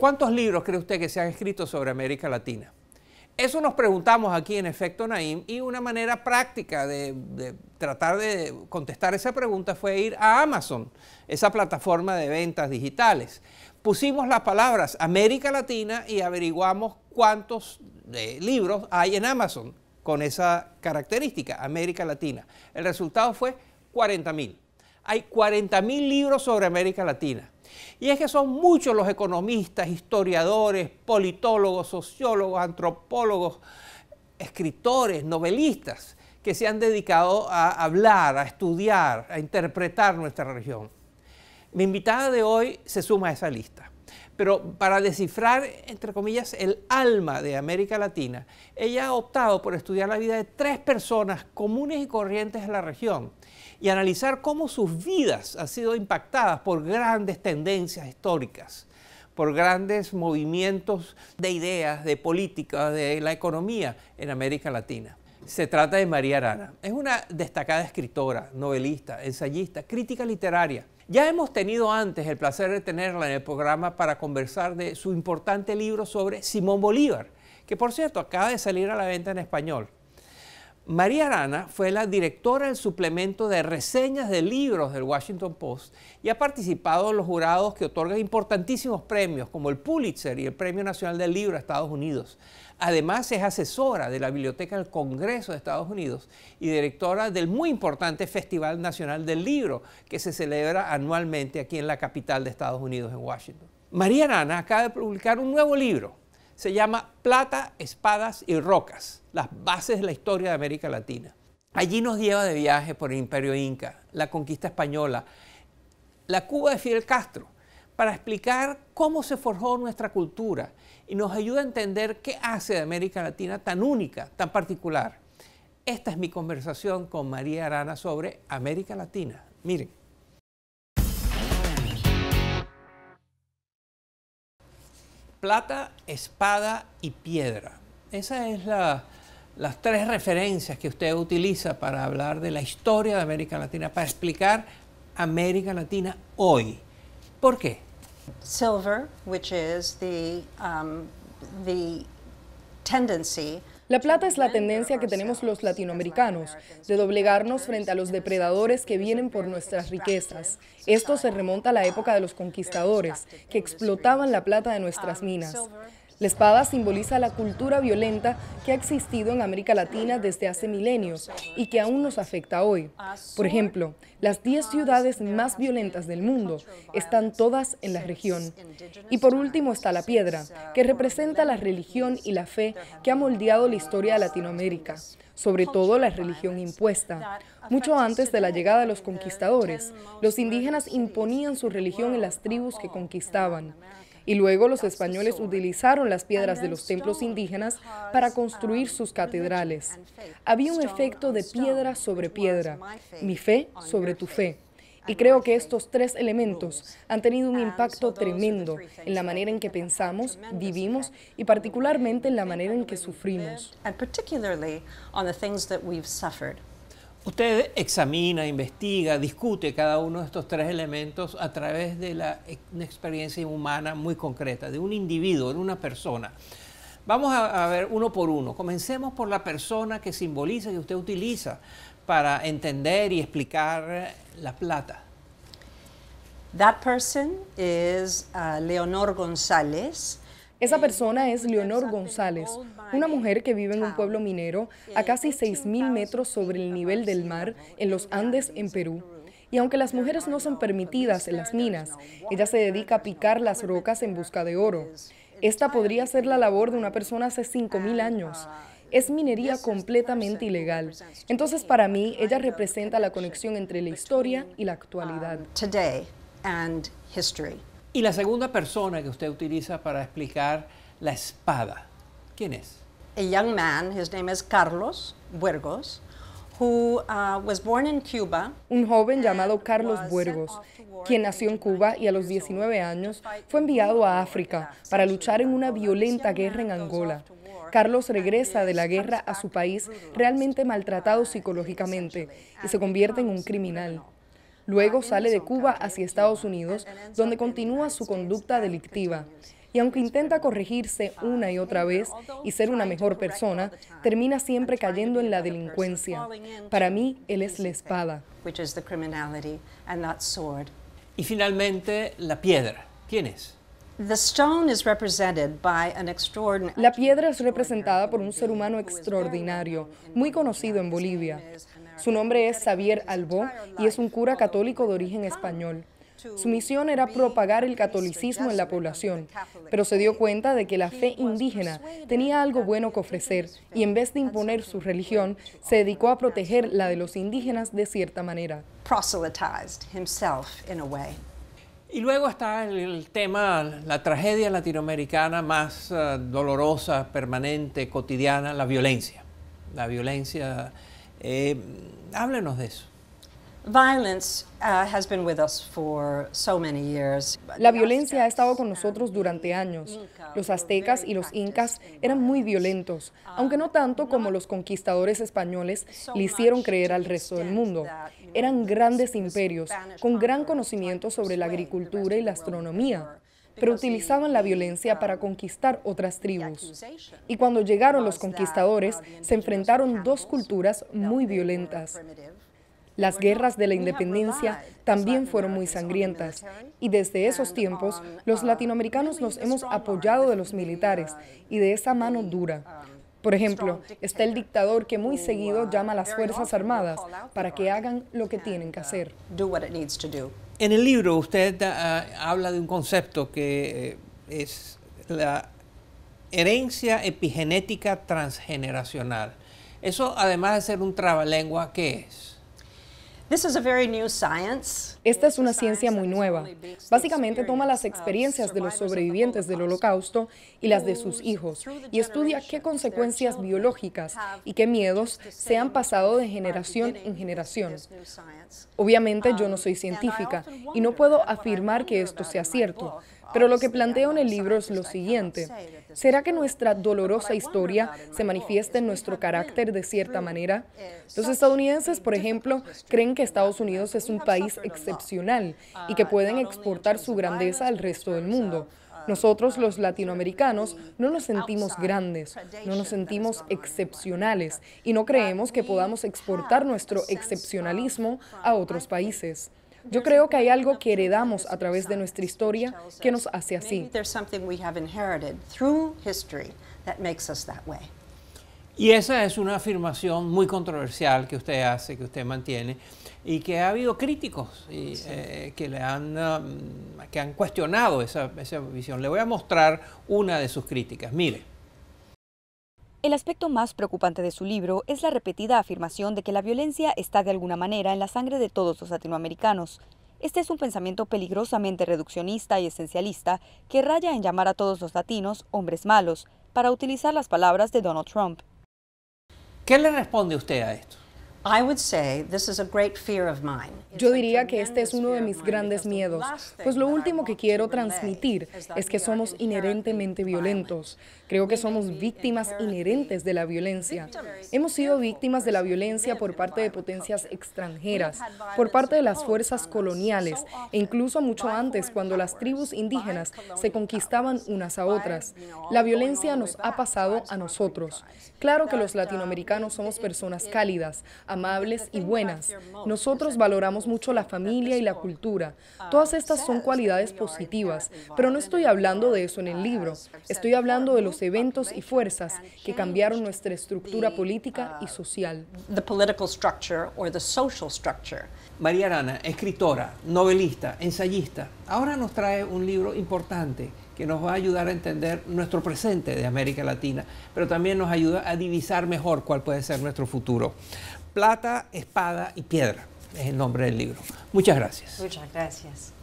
¿Cuántos libros cree usted que se han escrito sobre América Latina? Eso nos preguntamos aquí en Efecto Naim y una manera práctica de, tratar de contestar esa pregunta fue ir a Amazon, esa plataforma de ventas digitales. Pusimos las palabras América Latina y averiguamos cuántos eh, libros hay en Amazon con esa característica, América Latina. El resultado fue 40.000. Hay 40.000 libros sobre América Latina. Y es que son muchos los economistas, historiadores, politólogos, sociólogos, antropólogos, escritores, novelistas que se han dedicado a hablar, a estudiar, a interpretar nuestra región. Mi invitada de hoy se suma a esa lista. Pero para descifrar, entre comillas, el alma de América Latina, ella ha optado por estudiar la vida de tres personas comunes y corrientes de la región y analizar cómo sus vidas han sido impactadas por grandes tendencias históricas por grandes movimientos de ideas, de política, de la economía en América Latina. Se trata de María Arana. Es una destacada escritora, novelista, ensayista, crítica literaria ya hemos tenido antes el placer de tenerla en el programa para conversar de su importante libro sobre Simón Bolívar, que por cierto acaba de salir a la venta en español. María Arana fue la directora del suplemento de reseñas de libros del Washington Post y ha participado en los jurados que otorgan importantísimos premios como el Pulitzer y el Premio Nacional del Libro a Estados Unidos. Además es asesora de la Biblioteca del Congreso de Estados Unidos y directora del muy importante Festival Nacional del Libro que se celebra anualmente aquí en la capital de Estados Unidos, en Washington. María Arana acaba de publicar un nuevo libro se llama Plata, Espadas y Rocas, las bases de la historia de América Latina. Allí nos lleva de viaje por el imperio inca, la conquista española, la Cuba de Fidel Castro, para explicar cómo se forjó nuestra cultura y nos ayuda a entender qué hace de América Latina tan única, tan particular. Esta es mi conversación con María Arana sobre América Latina. Miren. plata, espada y piedra. Esa es la, las tres referencias que usted utiliza para hablar de la historia de América Latina, para explicar América Latina hoy. ¿Por qué? Silver, which is the, um, the tendency la plata es la tendencia que tenemos los latinoamericanos, de doblegarnos frente a los depredadores que vienen por nuestras riquezas. Esto se remonta a la época de los conquistadores, que explotaban la plata de nuestras minas. La espada simboliza la cultura violenta que ha existido en América Latina desde hace milenios y que aún nos afecta hoy. Por ejemplo, las 10 ciudades más violentas del mundo están todas en la región. Y por último está la piedra, que representa la religión y la fe que ha moldeado la historia de Latinoamérica, sobre todo la religión impuesta. Mucho antes de la llegada de los conquistadores, los indígenas imponían su religión en las tribus que conquistaban y luego los españoles utilizaron las piedras de los templos indígenas para construir sus catedrales. Había un efecto de piedra sobre piedra, mi fe sobre tu fe. Y creo que estos tres elementos han tenido un impacto tremendo en la manera en que pensamos, vivimos y particularmente en la manera en que sufrimos. Usted examina, investiga, discute cada uno de estos tres elementos a través de la, eh, una experiencia humana muy concreta, de un individuo, de una persona. Vamos a, ver uno por uno. Comencemos por la persona que simboliza, que usted utiliza para entender y explicar eh, la plata. That person is uh, Leonor González. Esa persona es Leonor González, una mujer que vive en un pueblo minero a casi 6.000 metros sobre el nivel del mar en los Andes, en Perú. Y aunque las mujeres no son permitidas en las minas, ella se dedica a picar las rocas en busca de oro. Esta podría ser la labor de una persona hace 5.000 años. Es minería completamente ilegal. Entonces, para mí, ella representa la conexión entre la historia y la actualidad. Y la segunda persona que usted utiliza para explicar la espada, ¿quién es? A young man, name is Carlos uh, was born in Cuba, un joven llamado Carlos Burgos, quien nació en Cuba y a los 19 años fue enviado a África para luchar en una violenta guerra en Angola. Carlos regresa de la guerra a su país realmente maltratado psicológicamente y se convierte en un criminal. Luego sale de Cuba hacia Estados Unidos, donde continúa su conducta delictiva. Y aunque intenta corregirse una y otra vez y ser una mejor persona, termina siempre cayendo en la delincuencia. Para mí, él es la espada. Y finalmente, la piedra. ¿Quién es? La piedra es representada por un ser humano extraordinario, muy conocido en Bolivia. Su nombre es Xavier Albó y es un cura católico de origen español. Su misión era propagar el catolicismo en la población, pero se dio cuenta de que la fe indígena tenía algo bueno que ofrecer y en vez de imponer su religión, se dedicó a proteger la de los indígenas de cierta manera. Y luego está el tema, la tragedia latinoamericana más eh, dolorosa, permanente, cotidiana, la violencia. La violencia eh, háblenos de eso. La violencia ha estado con nosotros durante años. Los aztecas y los incas eran muy violentos, aunque no tanto como los conquistadores españoles le hicieron creer al resto del mundo. Eran grandes imperios, con gran conocimiento sobre la agricultura y la astronomía pero utilizaban la violencia para conquistar otras tribus. Y cuando llegaron los conquistadores, se enfrentaron dos culturas muy violentas. Las guerras de la independencia también fueron muy sangrientas y desde esos tiempos los latinoamericanos nos hemos apoyado de los militares y de esa mano dura. Por ejemplo, está el dictador que muy seguido llama a las Fuerzas Armadas para que hagan lo que tienen que uh, hacer. En el libro usted uh, habla de un concepto que eh, es la herencia epigenética transgeneracional. Eso, además de ser un trabalengua, ¿qué es? Esta es una ciencia muy nueva. Básicamente toma las experiencias de los sobrevivientes del holocausto y las de sus hijos y estudia qué consecuencias biológicas y qué miedos se han pasado de generación en generación. Obviamente yo um, no soy científica y no puedo afirmar que esto sea cierto, pero lo que planteo en el libro es lo siguiente. ¿Será que nuestra dolorosa historia se manifiesta en nuestro carácter de cierta manera? Eh, los estadounidenses, por ejemplo, creen que Estados Unidos es un país excepcional y ah, que pueden exportar su grandeza al resto del mundo. Ah, Nosotros ah, los latinoamericanos no nos sentimos grandes, no nos sentimos excepcionales y no creemos que podamos exportar nuestro excepcionalismo a otros países. Yo creo que hay algo que heredamos a través de nuestra historia que nos hace así. Y esa es una afirmación muy controversial que usted hace, que usted mantiene, y que ha habido críticos eh, que, le han, um, que han cuestionado esa, esa visión. Le voy a mostrar una de sus críticas. Mire. El aspecto más preocupante de su libro es la repetida afirmación de que la violencia está de alguna manera en la sangre de todos los latinoamericanos. Este es un pensamiento peligrosamente reduccionista y esencialista que raya en llamar a todos los latinos hombres malos, para utilizar las palabras de Donald Trump. ¿Qué le responde usted a esto? Yo diría que este es uno de mis grandes miedos, pues lo último que quiero transmitir es que somos inherentemente violentos. Creo que somos víctimas inherentes de la violencia. Hemos sido víctimas de la violencia por parte de potencias extranjeras, por parte de las fuerzas coloniales e incluso mucho antes cuando las tribus indígenas se conquistaban unas a otras. La violencia nos ha pasado a nosotros. Claro que los um, latinoamericanos somos personas cálidas, amables y buenas. Nosotros valoramos mucho la familia y la cultura. Todas estas son cualidades positivas, pero no estoy hablando de eso en el libro. Estoy hablando de los eventos y fuerzas que cambiaron nuestra estructura política y uh, social. María Arana, escritora, novelista, ensayista, ahora nos trae un libro importante que nos va a ayudar a entender nuestro presente de América Latina, pero también nos ayuda a divisar mejor cuál puede ser nuestro futuro. Plata, espada y piedra es el nombre del libro. Muchas gracias. Muchas gracias.